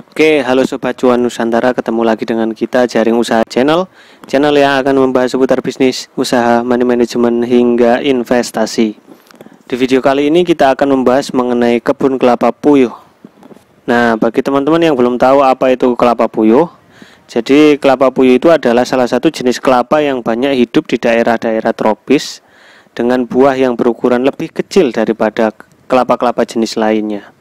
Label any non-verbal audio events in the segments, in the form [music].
Oke, halo Sobat Cuan Nusantara, ketemu lagi dengan kita Jaring Usaha Channel Channel yang akan membahas seputar bisnis, usaha, money management, hingga investasi Di video kali ini kita akan membahas mengenai kebun kelapa puyuh Nah, bagi teman-teman yang belum tahu apa itu kelapa puyuh Jadi kelapa puyuh itu adalah salah satu jenis kelapa yang banyak hidup di daerah-daerah tropis Dengan buah yang berukuran lebih kecil daripada kelapa-kelapa jenis lainnya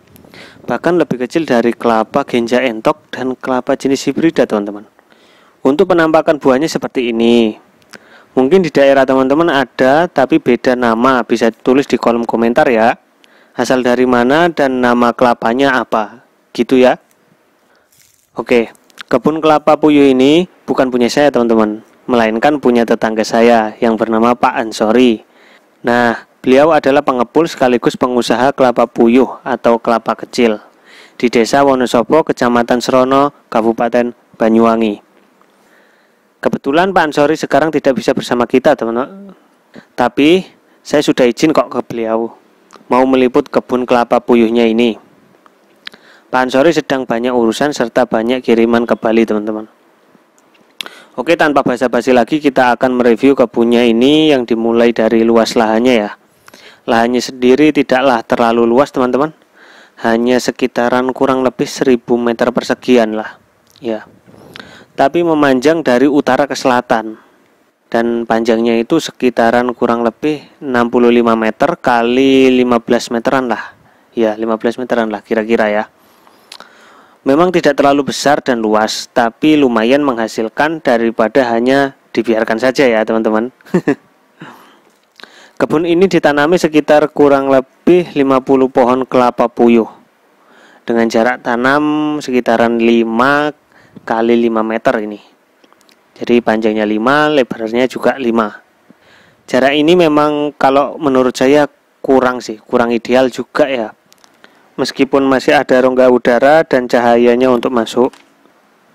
bahkan lebih kecil dari kelapa genja entok dan kelapa jenis hibrida teman-teman untuk penampakan buahnya seperti ini mungkin di daerah teman-teman ada tapi beda nama bisa tulis di kolom komentar ya asal dari mana dan nama kelapanya apa gitu ya oke kebun kelapa puyuh ini bukan punya saya teman-teman melainkan punya tetangga saya yang bernama Pak Ansori nah Beliau adalah pengepul sekaligus pengusaha kelapa puyuh atau kelapa kecil di Desa Wonosobo, Kecamatan Serono, Kabupaten Banyuwangi. Kebetulan Pak Ansori sekarang tidak bisa bersama kita, teman-teman. Tapi saya sudah izin kok ke beliau mau meliput kebun kelapa puyuhnya ini. Pak Ansori sedang banyak urusan serta banyak kiriman ke Bali, teman-teman. Oke, tanpa basa-basi lagi kita akan mereview kebunnya ini yang dimulai dari luas lahannya ya. Lahannya sendiri tidaklah terlalu luas teman-teman. Hanya sekitaran kurang lebih 1000 meter persegian lah. Ya. Tapi memanjang dari utara ke selatan. Dan panjangnya itu sekitaran kurang lebih 65 meter kali 15 meteran lah. Ya, 15 meteran lah kira-kira ya. Memang tidak terlalu besar dan luas, tapi lumayan menghasilkan daripada hanya dibiarkan saja ya, teman-teman. [laughs] Kebun ini ditanami sekitar kurang lebih 50 pohon kelapa puyuh dengan jarak tanam sekitaran 5 kali 5 meter ini. Jadi panjangnya 5, lebarnya juga 5. Jarak ini memang kalau menurut saya kurang sih, kurang ideal juga ya. Meskipun masih ada rongga udara dan cahayanya untuk masuk.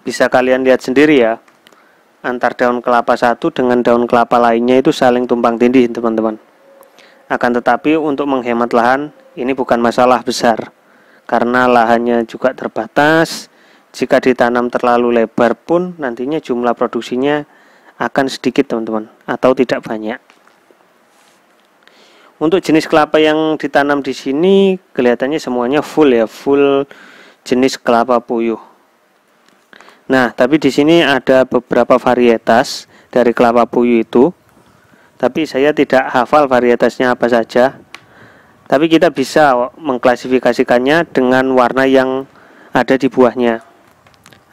Bisa kalian lihat sendiri ya. Antar daun kelapa satu dengan daun kelapa lainnya itu saling tumpang tindih, teman-teman. Akan tetapi untuk menghemat lahan ini bukan masalah besar karena lahannya juga terbatas. Jika ditanam terlalu lebar pun nantinya jumlah produksinya akan sedikit teman-teman atau tidak banyak. Untuk jenis kelapa yang ditanam di sini kelihatannya semuanya full ya, full jenis kelapa puyuh. Nah, tapi di sini ada beberapa varietas dari kelapa puyuh itu tapi saya tidak hafal varietasnya apa saja. Tapi kita bisa mengklasifikasikannya dengan warna yang ada di buahnya.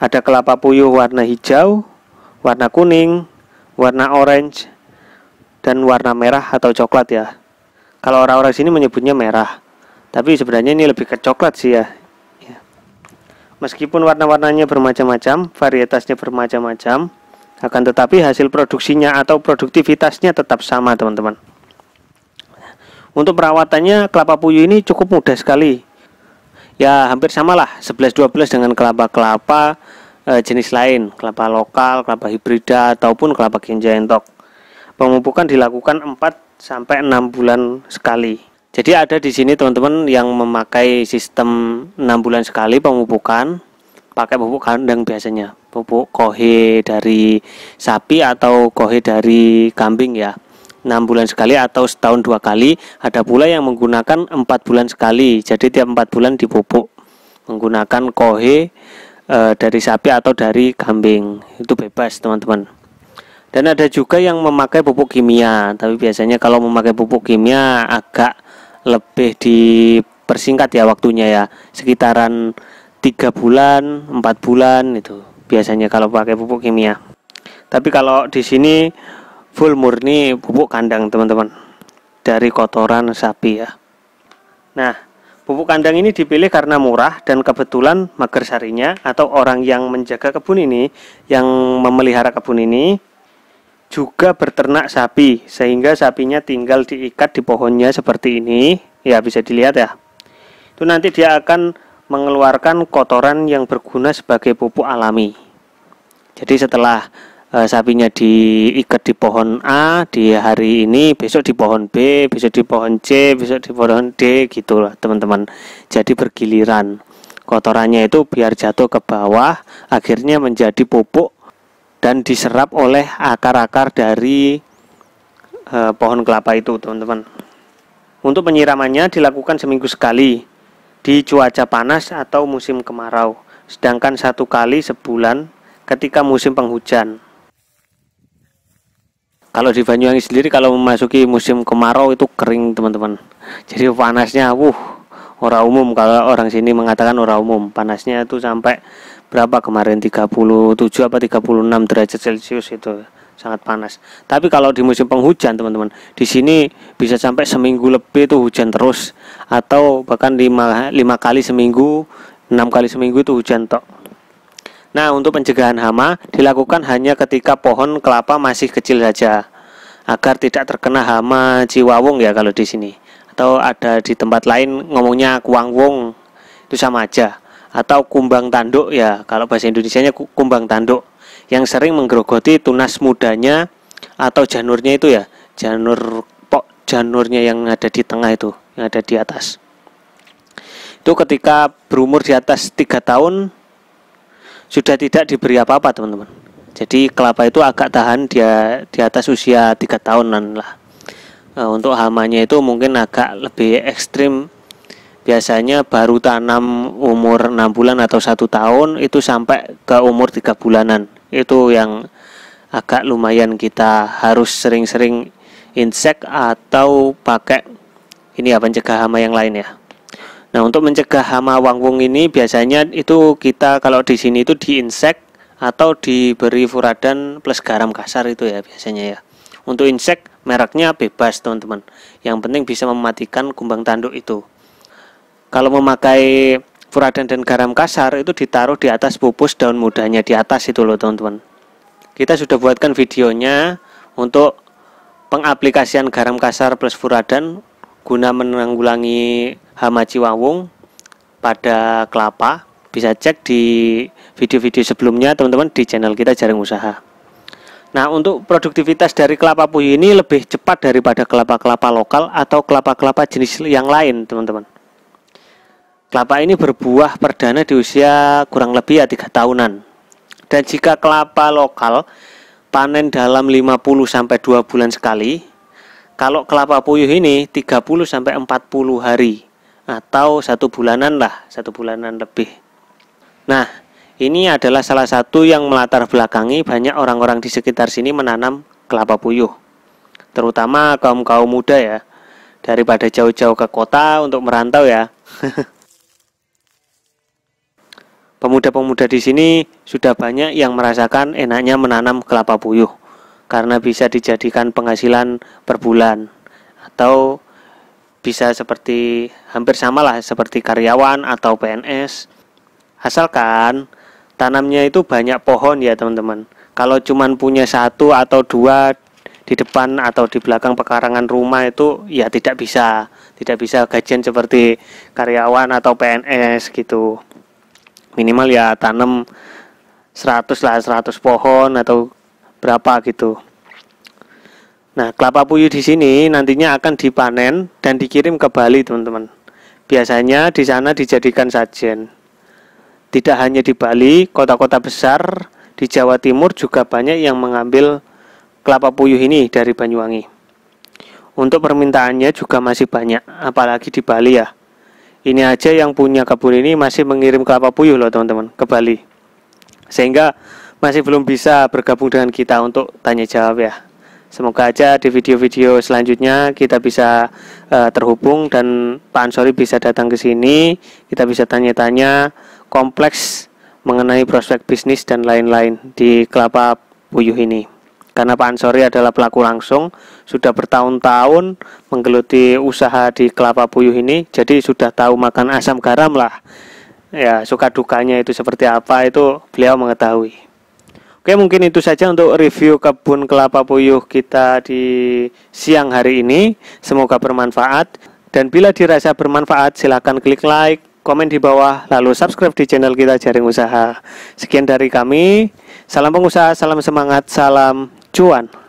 Ada kelapa puyuh warna hijau, warna kuning, warna orange, dan warna merah atau coklat ya. Kalau orang-orang sini menyebutnya merah, tapi sebenarnya ini lebih ke coklat sih ya. Iya. Meskipun warna-warnanya bermacam-macam, varietasnya bermacam-macam, akan tetapi hasil produksinya atau produktivitasnya tetap sama teman-teman. Untuk perawatannya kelapa puyuh ini cukup mudah sekali. Ya hampir samalah 11-12 dengan kelapa-kelapa e, jenis lain, kelapa lokal, kelapa hibrida ataupun kelapa ginja entok. Pemupukan dilakukan 4 6 bulan sekali. Jadi ada di sini teman-teman yang memakai sistem 6 bulan sekali pemupukan pakai pupuk kandang biasanya pupuk kohe dari sapi atau kohe dari kambing ya enam bulan sekali atau setahun dua kali ada pula yang menggunakan empat bulan sekali jadi tiap empat bulan dipupuk menggunakan kohe e, dari sapi atau dari kambing itu bebas teman-teman dan ada juga yang memakai pupuk kimia tapi biasanya kalau memakai pupuk kimia agak lebih dipersingkat ya waktunya ya sekitaran tiga bulan empat bulan itu biasanya kalau pakai pupuk kimia. Tapi kalau di sini full murni pupuk kandang, teman-teman. Dari kotoran sapi ya. Nah, pupuk kandang ini dipilih karena murah dan kebetulan mager sarinya atau orang yang menjaga kebun ini, yang memelihara kebun ini juga berternak sapi sehingga sapinya tinggal diikat di pohonnya seperti ini ya bisa dilihat ya itu nanti dia akan mengeluarkan kotoran yang berguna sebagai pupuk alami. Jadi setelah e, sapinya diikat di pohon A di hari ini, besok di pohon B, besok di pohon C, besok di pohon D gitu lah teman-teman. Jadi bergiliran. Kotorannya itu biar jatuh ke bawah, akhirnya menjadi pupuk dan diserap oleh akar-akar dari e, pohon kelapa itu, teman-teman. Untuk penyiramannya dilakukan seminggu sekali di cuaca panas atau musim kemarau, sedangkan satu kali sebulan ketika musim penghujan. Kalau di Banyuwangi sendiri kalau memasuki musim kemarau itu kering teman-teman. Jadi panasnya wuh orang umum kalau orang sini mengatakan orang umum. Panasnya itu sampai berapa kemarin 37 apa 36 derajat Celcius itu sangat panas. Tapi kalau di musim penghujan, teman-teman, di sini bisa sampai seminggu lebih itu hujan terus atau bahkan 5 lima kali seminggu, 6 kali seminggu itu hujan tok. Nah, untuk pencegahan hama dilakukan hanya ketika pohon kelapa masih kecil saja agar tidak terkena hama ciwawung ya kalau di sini. Atau ada di tempat lain ngomongnya kuangwung. Itu sama aja. Atau kumbang tanduk ya kalau bahasa Indonesianya kumbang tanduk yang sering menggerogoti tunas mudanya atau janurnya itu ya, janur pok janurnya yang ada di tengah itu, yang ada di atas. Itu ketika berumur di atas tiga tahun sudah tidak diberi apa-apa, teman-teman. Jadi kelapa itu agak tahan dia di atas usia tiga tahunan lah. Eh, untuk hamanya itu mungkin agak lebih ekstrim biasanya baru tanam umur enam bulan atau satu tahun itu sampai ke umur tiga bulanan itu yang agak lumayan kita harus sering-sering insek atau pakai ini ya pencegah hama yang lain ya nah untuk mencegah hama wangwung ini biasanya itu kita kalau di sini itu di insek atau diberi furadan plus garam kasar itu ya biasanya ya untuk insek mereknya bebas teman-teman yang penting bisa mematikan kumbang tanduk itu kalau memakai furadan dan garam kasar itu ditaruh di atas pupus daun mudanya di atas itu loh teman-teman kita sudah buatkan videonya untuk pengaplikasian garam kasar plus furadan guna menanggulangi hama ciwawung pada kelapa bisa cek di video-video sebelumnya teman-teman di channel kita jaring usaha nah untuk produktivitas dari kelapa puyuh ini lebih cepat daripada kelapa-kelapa lokal atau kelapa-kelapa jenis yang lain teman-teman Kelapa ini berbuah perdana di usia kurang lebih ya tiga tahunan. Dan jika kelapa lokal panen dalam 50 sampai 2 bulan sekali, kalau kelapa puyuh ini 30 sampai 40 hari atau satu bulanan lah, satu bulanan lebih. Nah, ini adalah salah satu yang melatar belakangi banyak orang-orang di sekitar sini menanam kelapa puyuh. Terutama kaum-kaum muda ya, daripada jauh-jauh ke kota untuk merantau ya. [laughs] pemuda-pemuda di sini sudah banyak yang merasakan enaknya menanam kelapa puyuh karena bisa dijadikan penghasilan per bulan atau bisa seperti hampir samalah seperti karyawan atau PNS asalkan tanamnya itu banyak pohon ya teman-teman kalau cuman punya satu atau dua di depan atau di belakang pekarangan rumah itu ya tidak bisa tidak bisa gajian seperti karyawan atau PNS gitu minimal ya tanam 100 lah 100 pohon atau berapa gitu Nah, kelapa puyuh di sini nantinya akan dipanen dan dikirim ke Bali, teman-teman. Biasanya di sana dijadikan sajian. Tidak hanya di Bali, kota-kota besar di Jawa Timur juga banyak yang mengambil kelapa puyuh ini dari Banyuwangi. Untuk permintaannya juga masih banyak, apalagi di Bali ya ini aja yang punya kebun ini masih mengirim kelapa puyuh loh teman-teman ke Bali sehingga masih belum bisa bergabung dengan kita untuk tanya jawab ya semoga aja di video-video selanjutnya kita bisa uh, terhubung dan Pak Ansori bisa datang ke sini kita bisa tanya-tanya kompleks mengenai prospek bisnis dan lain-lain di kelapa puyuh ini karena Pak Ansori adalah pelaku langsung sudah bertahun-tahun menggeluti usaha di kelapa puyuh ini jadi sudah tahu makan asam garam lah ya suka dukanya itu seperti apa itu beliau mengetahui oke mungkin itu saja untuk review kebun kelapa puyuh kita di siang hari ini semoga bermanfaat dan bila dirasa bermanfaat silahkan klik like komen di bawah, lalu subscribe di channel kita Jaring Usaha. Sekian dari kami. Salam pengusaha, salam semangat, salam cuan